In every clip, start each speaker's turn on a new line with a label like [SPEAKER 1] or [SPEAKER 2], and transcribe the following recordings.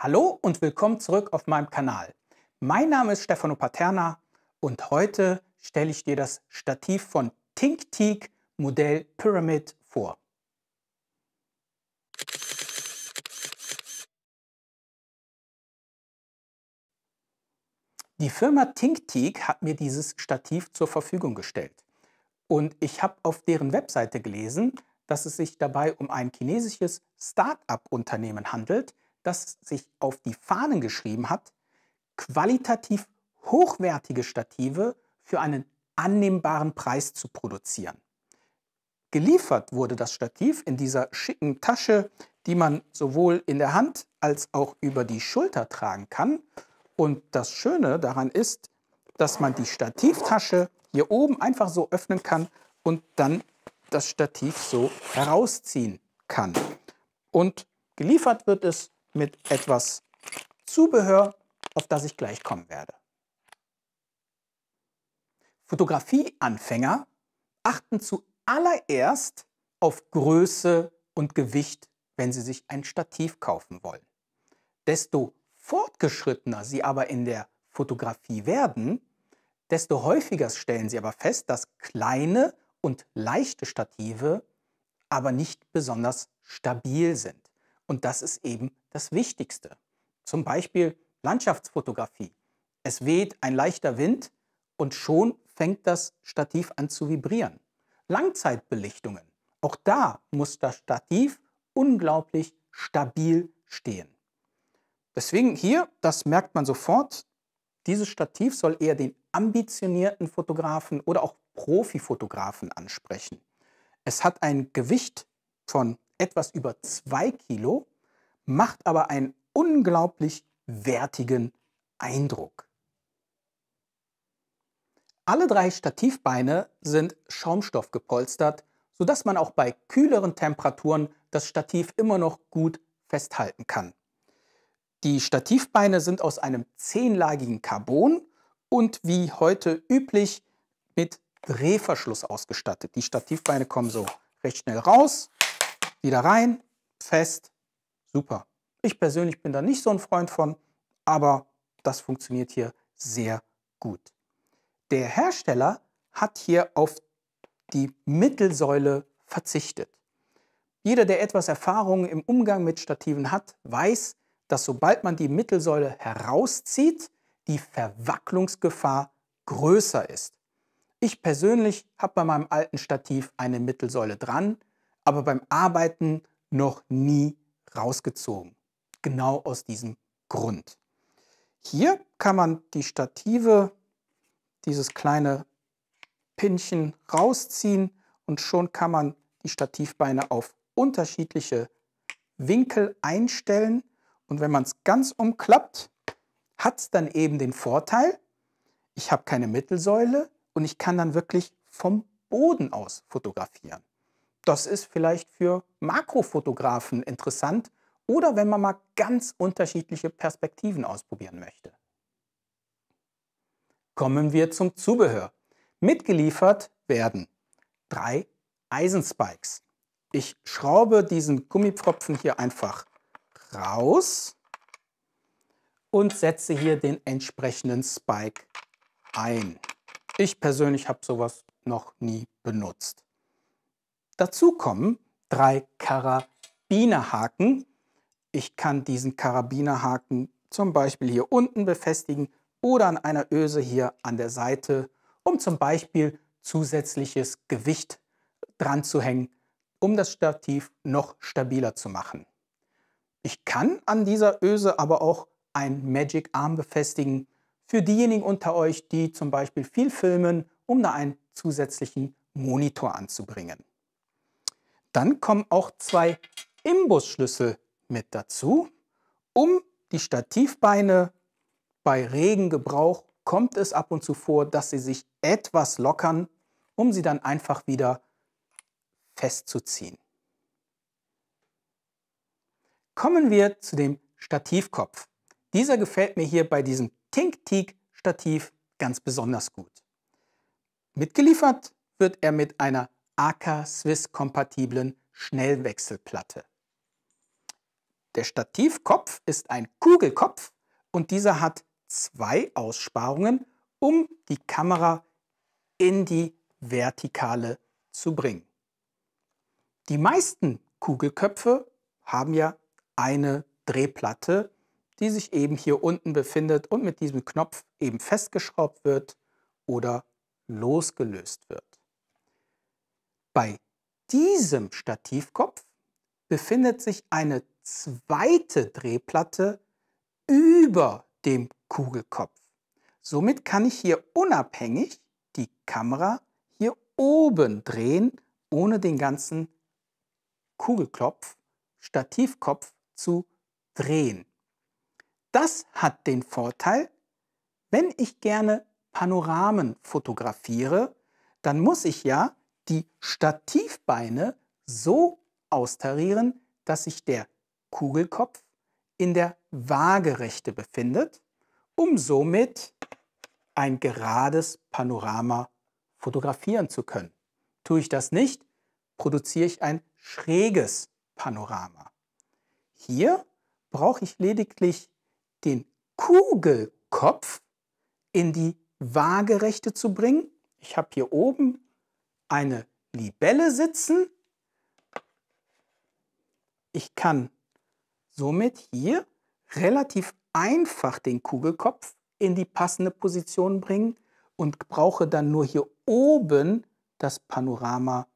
[SPEAKER 1] Hallo und willkommen zurück auf meinem Kanal. Mein Name ist Stefano Paterna und heute stelle ich dir das Stativ von ThinkTeak Modell Pyramid vor. Die Firma ThinkTeak hat mir dieses Stativ zur Verfügung gestellt. Und ich habe auf deren Webseite gelesen, dass es sich dabei um ein chinesisches Start-up-Unternehmen handelt, das sich auf die Fahnen geschrieben hat, qualitativ hochwertige Stative für einen annehmbaren Preis zu produzieren. Geliefert wurde das Stativ in dieser schicken Tasche, die man sowohl in der Hand als auch über die Schulter tragen kann. Und das Schöne daran ist, dass man die Stativtasche hier oben einfach so öffnen kann und dann das Stativ so herausziehen kann. Und geliefert wird es mit etwas Zubehör, auf das ich gleich kommen werde. Fotografieanfänger achten zuallererst auf Größe und Gewicht, wenn sie sich ein Stativ kaufen wollen. Desto fortgeschrittener sie aber in der Fotografie werden, desto häufiger stellen sie aber fest, dass kleine und leichte Stative aber nicht besonders stabil sind. Und das ist eben das Wichtigste. Zum Beispiel Landschaftsfotografie. Es weht ein leichter Wind und schon fängt das Stativ an zu vibrieren. Langzeitbelichtungen. Auch da muss das Stativ unglaublich stabil stehen. Deswegen hier, das merkt man sofort, dieses Stativ soll eher den ambitionierten Fotografen oder auch Profifotografen ansprechen. Es hat ein Gewicht von etwas über 2 Kilo, macht aber einen unglaublich wertigen Eindruck. Alle drei Stativbeine sind schaumstoffgepolstert, sodass man auch bei kühleren Temperaturen das Stativ immer noch gut festhalten kann. Die Stativbeine sind aus einem zehnlagigen Carbon und wie heute üblich mit Drehverschluss ausgestattet. Die Stativbeine kommen so recht schnell raus wieder rein, fest, super. Ich persönlich bin da nicht so ein Freund von, aber das funktioniert hier sehr gut. Der Hersteller hat hier auf die Mittelsäule verzichtet. Jeder, der etwas Erfahrung im Umgang mit Stativen hat, weiß, dass sobald man die Mittelsäule herauszieht, die Verwacklungsgefahr größer ist. Ich persönlich habe bei meinem alten Stativ eine Mittelsäule dran aber beim Arbeiten noch nie rausgezogen. Genau aus diesem Grund. Hier kann man die Stative, dieses kleine Pinchen rausziehen und schon kann man die Stativbeine auf unterschiedliche Winkel einstellen. Und wenn man es ganz umklappt, hat es dann eben den Vorteil, ich habe keine Mittelsäule und ich kann dann wirklich vom Boden aus fotografieren. Das ist vielleicht für Makrofotografen interessant oder wenn man mal ganz unterschiedliche Perspektiven ausprobieren möchte. Kommen wir zum Zubehör. Mitgeliefert werden drei Eisenspikes. Ich schraube diesen Gummipropfen hier einfach raus und setze hier den entsprechenden Spike ein. Ich persönlich habe sowas noch nie benutzt. Dazu kommen drei Karabinerhaken. Ich kann diesen Karabinerhaken zum Beispiel hier unten befestigen oder an einer Öse hier an der Seite, um zum Beispiel zusätzliches Gewicht dran zu hängen, um das Stativ noch stabiler zu machen. Ich kann an dieser Öse aber auch ein Magic Arm befestigen, für diejenigen unter euch, die zum Beispiel viel filmen, um da einen zusätzlichen Monitor anzubringen. Dann kommen auch zwei Imbusschlüssel mit dazu, um die Stativbeine bei Regengebrauch kommt es ab und zu vor, dass sie sich etwas lockern, um sie dann einfach wieder festzuziehen. Kommen wir zu dem Stativkopf. Dieser gefällt mir hier bei diesem Tink-Teak-Stativ ganz besonders gut. Mitgeliefert wird er mit einer AK-Swiss-kompatiblen Schnellwechselplatte. Der Stativkopf ist ein Kugelkopf und dieser hat zwei Aussparungen, um die Kamera in die Vertikale zu bringen. Die meisten Kugelköpfe haben ja eine Drehplatte, die sich eben hier unten befindet und mit diesem Knopf eben festgeschraubt wird oder losgelöst wird. Bei diesem Stativkopf befindet sich eine zweite Drehplatte über dem Kugelkopf. Somit kann ich hier unabhängig die Kamera hier oben drehen, ohne den ganzen Kugelkopf, Stativkopf zu drehen. Das hat den Vorteil, wenn ich gerne Panoramen fotografiere, dann muss ich ja die Stativbeine so austarieren, dass sich der Kugelkopf in der Waagerechte befindet, um somit ein gerades Panorama fotografieren zu können. Tue ich das nicht, produziere ich ein schräges Panorama. Hier brauche ich lediglich den Kugelkopf in die Waagerechte zu bringen. Ich habe hier oben eine Libelle sitzen. Ich kann somit hier relativ einfach den Kugelkopf in die passende Position bringen und brauche dann nur hier oben das Panorama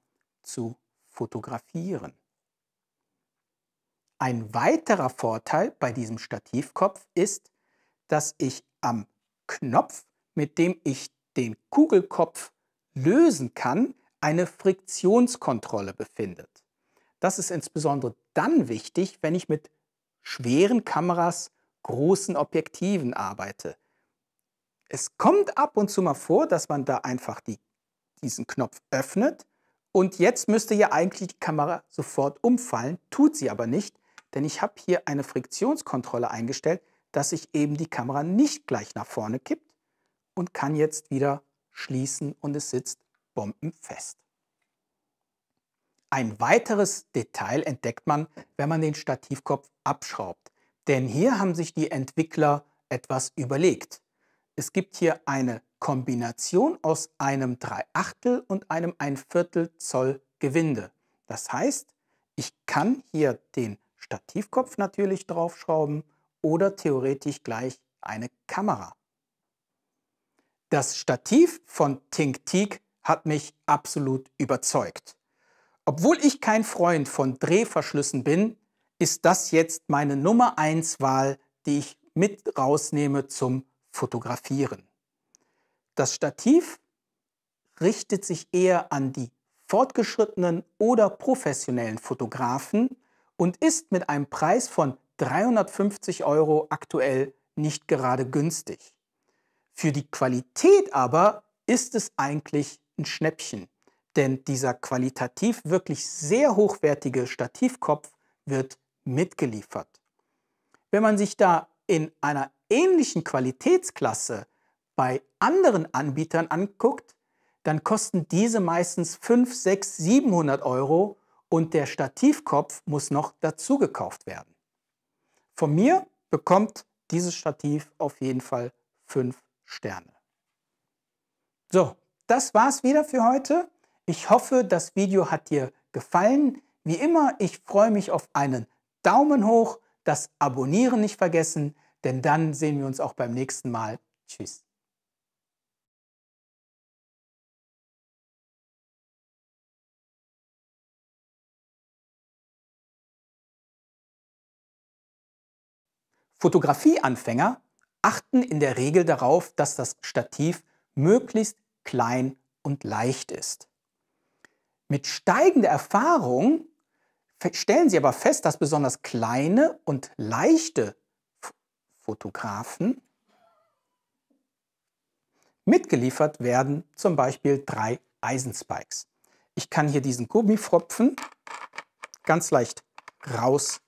[SPEAKER 1] zu fotografieren. Ein weiterer Vorteil bei diesem Stativkopf ist, dass ich am Knopf, mit dem ich den Kugelkopf lösen kann, eine Friktionskontrolle befindet. Das ist insbesondere dann wichtig, wenn ich mit schweren Kameras, großen Objektiven arbeite. Es kommt ab und zu mal vor, dass man da einfach die, diesen Knopf öffnet und jetzt müsste ja eigentlich die Kamera sofort umfallen, tut sie aber nicht, denn ich habe hier eine Friktionskontrolle eingestellt, dass sich eben die Kamera nicht gleich nach vorne kippt und kann jetzt wieder schließen und es sitzt bombenfest. Ein weiteres Detail entdeckt man, wenn man den Stativkopf abschraubt. Denn hier haben sich die Entwickler etwas überlegt. Es gibt hier eine Kombination aus einem 3 Achtel und einem 1 Viertel Zoll Gewinde. Das heißt, ich kann hier den Stativkopf natürlich draufschrauben oder theoretisch gleich eine Kamera. Das Stativ von Tink Teak hat mich absolut überzeugt. Obwohl ich kein Freund von Drehverschlüssen bin, ist das jetzt meine Nummer 1 Wahl, die ich mit rausnehme zum Fotografieren. Das Stativ richtet sich eher an die fortgeschrittenen oder professionellen Fotografen und ist mit einem Preis von 350 Euro aktuell nicht gerade günstig. Für die Qualität aber ist es eigentlich ein Schnäppchen, denn dieser qualitativ wirklich sehr hochwertige Stativkopf wird mitgeliefert. Wenn man sich da in einer ähnlichen Qualitätsklasse bei anderen Anbietern anguckt, dann kosten diese meistens 5, 6, 700 Euro und der Stativkopf muss noch dazu gekauft werden. Von mir bekommt dieses Stativ auf jeden Fall 5 Sterne. So, das war's wieder für heute. Ich hoffe, das Video hat dir gefallen. Wie immer, ich freue mich auf einen Daumen hoch, das Abonnieren nicht vergessen, denn dann sehen wir uns auch beim nächsten Mal. Tschüss. Fotografieanfänger achten in der Regel darauf, dass das Stativ möglichst klein und leicht ist. Mit steigender Erfahrung stellen sie aber fest, dass besonders kleine und leichte Fotografen mitgeliefert werden, zum Beispiel drei Eisenspikes. Ich kann hier diesen Gummifropfen ganz leicht raus